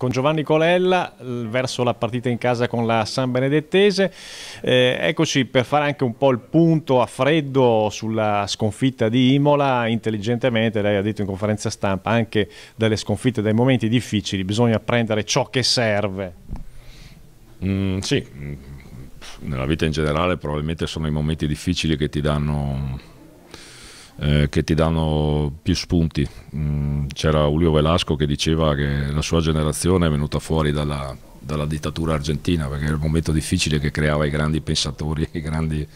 con Giovanni Colella verso la partita in casa con la San Benedettese. Eh, eccoci per fare anche un po' il punto a freddo sulla sconfitta di Imola, intelligentemente lei ha detto in conferenza stampa anche dalle sconfitte, dai momenti difficili bisogna prendere ciò che serve. Mm, sì, nella vita in generale probabilmente sono i momenti difficili che ti danno eh, che ti danno più spunti. Mm, c'era Julio Velasco che diceva che la sua generazione è venuta fuori dalla, dalla dittatura argentina perché era il momento difficile che creava i grandi pensatori, i grandi,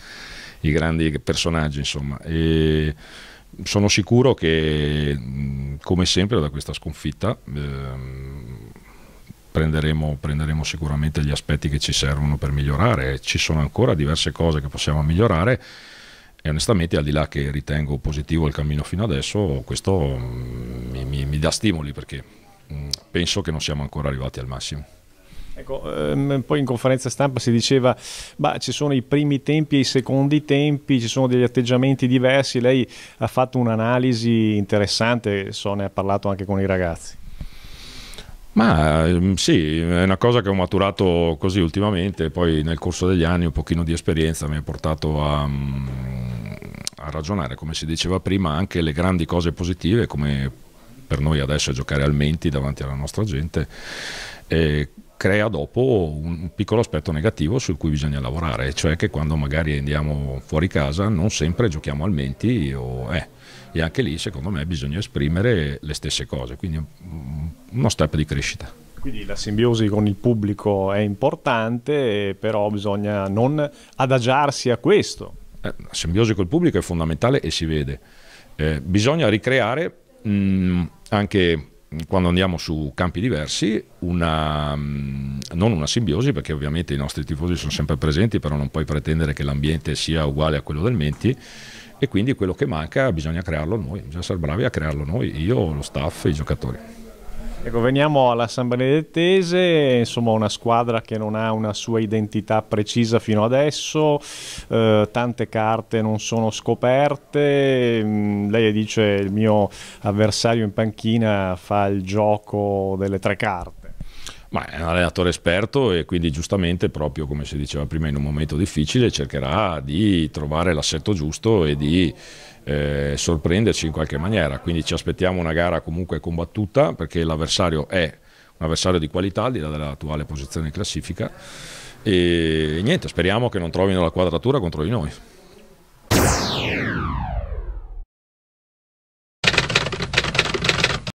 i grandi personaggi insomma. E sono sicuro che mm, come sempre da questa sconfitta ehm, Prenderemo, prenderemo, sicuramente gli aspetti che ci servono per migliorare. Ci sono ancora diverse cose che possiamo migliorare e onestamente al di là che ritengo positivo il cammino fino adesso, questo mm, mi, mi, mi dà stimoli perché mm, penso che non siamo ancora arrivati al massimo. Ecco, ehm, poi in conferenza stampa si diceva che ci sono i primi tempi e i secondi tempi, ci sono degli atteggiamenti diversi, lei ha fatto un'analisi interessante, so, ne ha parlato anche con i ragazzi. Ma ehm, sì, è una cosa che ho maturato così ultimamente, poi nel corso degli anni un pochino di esperienza mi ha portato a mm, a ragionare, come si diceva prima, anche le grandi cose positive, come per noi adesso è giocare al menti davanti alla nostra gente, eh, crea dopo un piccolo aspetto negativo su cui bisogna lavorare, cioè che quando magari andiamo fuori casa non sempre giochiamo al menti o, eh, e anche lì secondo me bisogna esprimere le stesse cose, quindi uno step di crescita. Quindi la simbiosi con il pubblico è importante, però bisogna non adagiarsi a questo. Eh, la simbiosi col pubblico è fondamentale e si vede. Eh, bisogna ricreare mh, mm, anche quando andiamo su campi diversi, una, mh, mm, non una simbiosi, perché ovviamente i nostri tifosi sono sempre presenti, però non puoi pretendere che l'ambiente sia uguale a quello del Menti e quindi quello che manca bisogna crearlo noi, bisogna essere bravi a crearlo noi, io, lo staff i giocatori. Ecco, veniamo alla San Benedettese, insomma una squadra che non ha una sua identità precisa fino adesso, eh, tante carte non sono scoperte, mm, lei dice il mio avversario in panchina fa il gioco delle tre carte. Ma è un allenatore esperto e quindi giustamente, proprio come si diceva prima, in un momento difficile cercherà di trovare l'assetto giusto e di eh, sorprenderci in qualche maniera. Quindi ci aspettiamo una gara comunque combattuta perché l'avversario è un avversario di qualità, al di là dell'attuale posizione in classifica. E niente, speriamo che non trovino la quadratura contro di noi.